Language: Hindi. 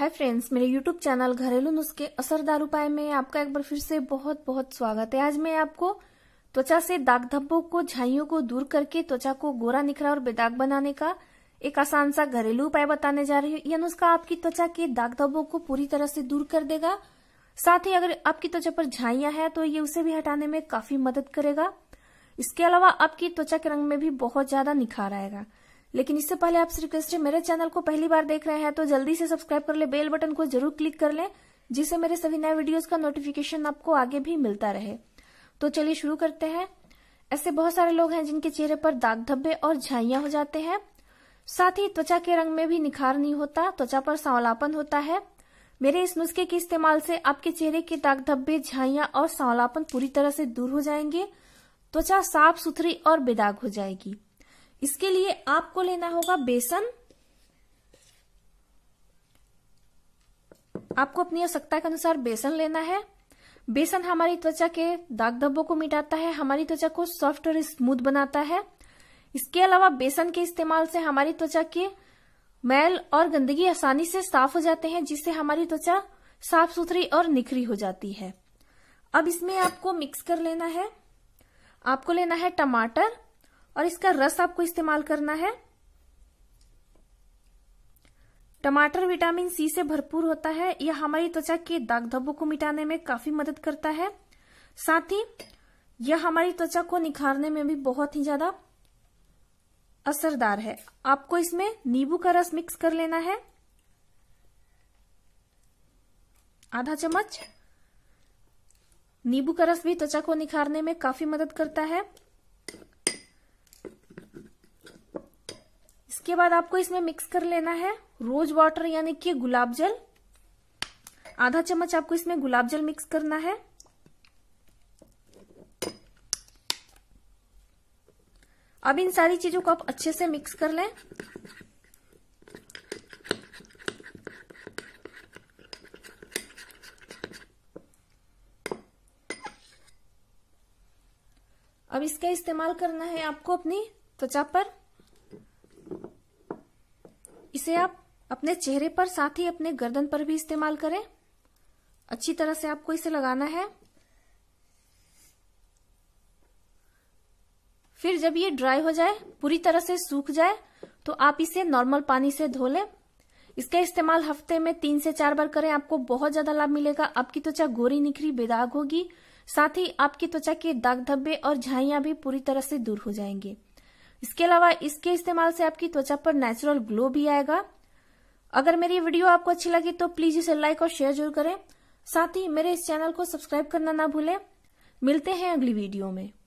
हाय फ्रेंड्स मेरे यूट्यूब चैनल घरेलू नुस्खे असरदार उपाय में आपका एक बार फिर से बहुत बहुत स्वागत है आज मैं आपको त्वचा से दाग धब्बों को झाइयों को दूर करके त्वचा को गोरा निखरा और बेदाग बनाने का एक आसान सा घरेलू उपाय बताने जा रही हूँ यह नुस्खा आपकी त्वचा के दाग धब्बों को पूरी तरह से दूर कर देगा साथ ही अगर आपकी त्वचा पर झाइया है तो ये उसे भी हटाने में काफी मदद करेगा इसके अलावा आपकी त्वचा के रंग में भी बहुत ज्यादा निखार आएगा लेकिन इससे पहले आपसे रिक्वेस्ट है मेरे चैनल को पहली बार देख रहे हैं तो जल्दी से सब्सक्राइब कर ले बेल बटन को जरूर क्लिक कर लें जिससे मेरे सभी नए वीडियोस का नोटिफिकेशन आपको आगे भी मिलता रहे तो चलिए शुरू करते हैं ऐसे बहुत सारे लोग हैं जिनके चेहरे पर दाग धब्बे और झाइया हो जाते हैं साथ ही त्वचा के रंग में भी निखार नहीं होता त्वचा पर सांवलापन होता है मेरे इस नुस्खे के इस्तेमाल से आपके चेहरे के दाग धब्बे झाइया और सांवलापन पूरी तरह से दूर हो जाएंगे त्वचा साफ सुथरी और बेदाग हो जाएगी इसके लिए आपको लेना होगा बेसन आपको अपनी आवश्यकता के अनुसार बेसन लेना है बेसन हमारी त्वचा के दाग धब्बों को मिटाता है हमारी त्वचा को सॉफ्ट और स्मूथ बनाता है इसके अलावा बेसन के इस्तेमाल से हमारी त्वचा के मैल और गंदगी आसानी से साफ हो जाते हैं जिससे हमारी त्वचा साफ सुथरी और निखरी हो जाती है अब इसमें आपको मिक्स कर लेना है आपको लेना है टमाटर और इसका रस आपको इस्तेमाल करना है टमाटर विटामिन सी से भरपूर होता है यह हमारी त्वचा के दाग धब्बों को मिटाने में काफी मदद करता है साथ ही यह हमारी त्वचा को निखारने में भी बहुत ही ज्यादा असरदार है आपको इसमें नींबू का रस मिक्स कर लेना है आधा चम्मच नींबू का रस भी त्वचा को निखारने में काफी मदद करता है इसके बाद आपको इसमें मिक्स कर लेना है रोज वाटर यानी कि गुलाब जल आधा चम्मच आपको इसमें गुलाब जल मिक्स करना है अब इन सारी चीजों को आप अच्छे से मिक्स कर लें अब इसका इस्तेमाल करना है आपको अपनी त्वचा पर इसे आप अपने चेहरे पर साथ ही अपने गर्दन पर भी इस्तेमाल करें अच्छी तरह से आपको इसे लगाना है फिर जब ये ड्राई हो जाए पूरी तरह से सूख जाए तो आप इसे नॉर्मल पानी से धो लें इसका इस्तेमाल हफ्ते में तीन से चार बार करें आपको बहुत ज्यादा लाभ मिलेगा आपकी त्वचा गोरी निखरी बेदाग होगी साथ ही आपकी त्वचा के दाग धब्बे और झाइया भी पूरी तरह से दूर हो जाएंगे इसके अलावा इसके इस्तेमाल से आपकी त्वचा पर नेचुरल ग्लो भी आएगा अगर मेरी वीडियो आपको अच्छी लगी तो प्लीज इसे लाइक और शेयर जरूर करें साथ ही मेरे इस चैनल को सब्सक्राइब करना ना भूलें मिलते हैं अगली वीडियो में